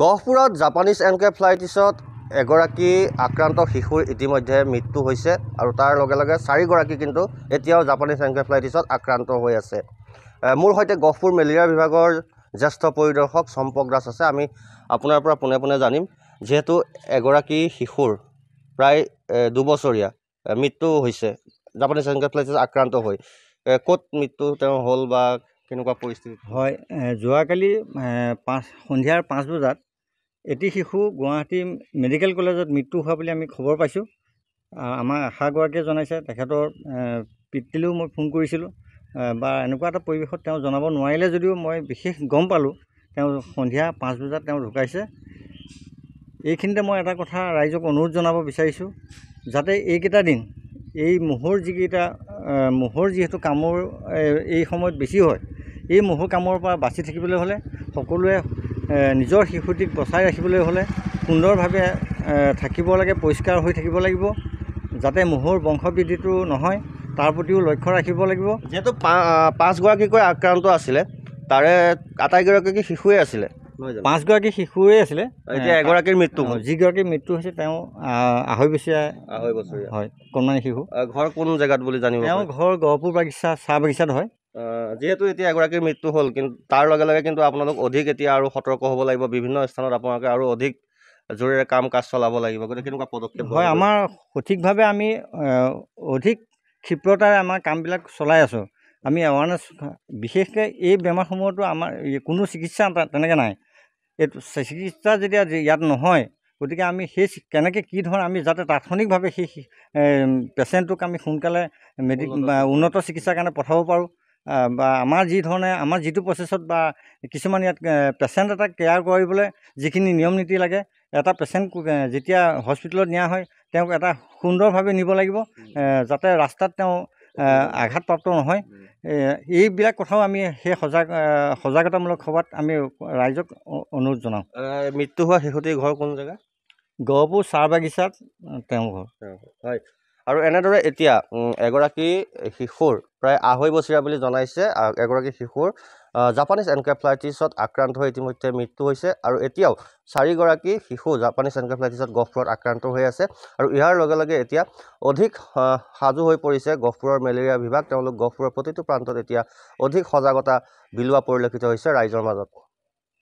গহপুৰত জাপানিজ এনকেফ্লাইটিছত এগৰাকী আক্ৰান্ত শিশুৰ ইতিমধ্যে মৃত্যু হৈছে আৰু তাৰ লগে লগে চাৰিগৰাকী কিন্তু এতিয়াও জাপানিজ এনকেফ্লাইটিছত আক্ৰান্ত হৈ আছে মোৰ সৈতে গহপুৰ মেলেৰিয়া বিভাগৰ জ্যেষ্ঠ পৰিদৰ্শক চম্পক দাস আছে আমি আপোনাৰ পৰা পোনে পোনে জানিম যিহেতু এগৰাকী শিশুৰ প্ৰায় দুবছৰীয়া মৃত্যু হৈছে জাপানীজ এনকেফ্লাইটিছত আক্ৰান্ত হৈ ক'ত মৃত্যু তেওঁ হ'ল বা কেনেকুৱা পৰিস্থিতি হয় যোৱাকালি পাঁচ সন্ধিয়াৰ পাঁচ বজাত এটি শিশু গুৱাহাটী মেডিকেল কলেজত মৃত্যু হোৱা বুলি আমি খবৰ পাইছোঁ আমাৰ আশাগৰাকীয়ে জনাইছে তেখেতৰ পিতৃলৈও মই ফোন কৰিছিলোঁ বা এনেকুৱা এটা পৰিৱেশত তেওঁ জনাব নোৱাৰিলে যদিও মই বিশেষ গম পালোঁ তেওঁ সন্ধিয়া পাঁচ বজাত তেওঁ ঢুকাইছে এইখিনিতে মই এটা কথা ৰাইজক অনুৰোধ জনাব বিচাৰিছোঁ যাতে এইকেইটা দিন এই মহৰ যিকেইটা মহৰ যিহেতু কামোৰ এই সময়ত বেছি হয় এই মহৌ কামৰ পৰা বাচি থাকিবলৈ হ'লে সকলোৱে নিজৰ শিশুটিক বচাই ৰাখিবলৈ হ'লে সুন্দৰভাৱে থাকিব লাগে পৰিষ্কাৰ হৈ থাকিব লাগিব যাতে মহৰ বংশবৃদ্ধিটো নহয় তাৰ প্ৰতিও লক্ষ্য ৰাখিব লাগিব যিহেতু পা পাঁচগৰাকীকৈ আক্ৰান্ত আছিলে তাৰে আটাইগৰাকী শিশুৱে আছিলে পাঁচগৰাকী শিশুৱে আছিলে এতিয়া এগৰাকীৰ মৃত্যু যিগৰাকীৰ মৃত্যু হৈছে তেওঁ আঢ়ৈবছৰীয়া আঢ়ৈ বছৰীয়া হয় কণমানি শিশু ঘৰ কোন জেগাত বুলি জানিব তেওঁ ঘৰ গহপুৰ বাগিচা চাহ বাগিচাত হয় যিহেতু এতিয়া এগৰাকীৰ মৃত্যু হ'ল কিন্তু তাৰ লগে লগে কিন্তু আপোনালোক অধিক এতিয়া আৰু সতৰ্ক হ'ব লাগিব বিভিন্ন স্থানত আপোনালোকে আৰু অধিক জোৰেৰে কাম কাজ চলাব লাগিব গতিকে কেনেকুৱা পদক্ষেপ হয় আমাৰ সঠিকভাৱে আমি অধিক ক্ষীপ্ৰতাৰে আমাৰ কামবিলাক চলাই আছোঁ আমি এৱাৰনেছ বিশেষকৈ এই বেমাৰসমূহতো আমাৰ কোনো চিকিৎসা তেনেকৈ নাই এইটো চিকিৎসা যেতিয়া ইয়াত নহয় গতিকে আমি সেই কেনেকৈ কি ধৰণে আমি যাতে তাৎক্ষণিকভাৱে সেই পেচেণ্টটোক আমি সোনকালে মেডি উন্নত চিকিৎসাৰ কাৰণে পঠাব পাৰোঁ বা আমাৰ যি ধৰণে আমাৰ যিটো প্ৰচেছত বা কিছুমান ইয়াত পেচেণ্ট এটাক কেয়াৰ কৰিবলৈ যিখিনি নিয়ম নীতি লাগে এটা পেচেণ্ট যেতিয়া হস্পিটেলত নিয়া হয় তেওঁক এটা সুন্দৰভাৱে নিব লাগিব যাতে ৰাস্তাত তেওঁ আঘাতপ্ৰাপ্ত নহয় এইবিলাক কথাও আমি সেই সজাগ সজাগতামূলক সভাত আমি ৰাইজক অনুৰোধ জনাওঁ মৃত্যু হোৱা শেহতীয়া ঘৰ কোন জেগা গহপুৰ চাহ বাগিচাত তেওঁৰ ঘৰ হয় আৰু এনেদৰে এতিয়া এগৰাকী শিশুৰ প্ৰায় আঢ়ৈ বছৰীয়া বুলি জনাইছে এগৰাকী শিশুৰ জাপানিজ এনকেফ্লাইটিছত আক্ৰান্ত হৈ ইতিমধ্যে মৃত্যু হৈছে আৰু এতিয়াও চাৰিগৰাকী শিশু জাপানিজ এনকেফ্লাইটিছত গহপুৰত আক্ৰান্ত হৈ আছে আৰু ইয়াৰ লগে লগে এতিয়া অধিক সাজু হৈ পৰিছে গহপুৰৰ মেলেৰিয়া বিভাগ তেওঁলোক গহপুৰৰ প্ৰতিটো প্ৰান্তত এতিয়া অধিক সজাগতা বিলোৱা পৰিলক্ষিত হৈছে ৰাইজৰ মাজত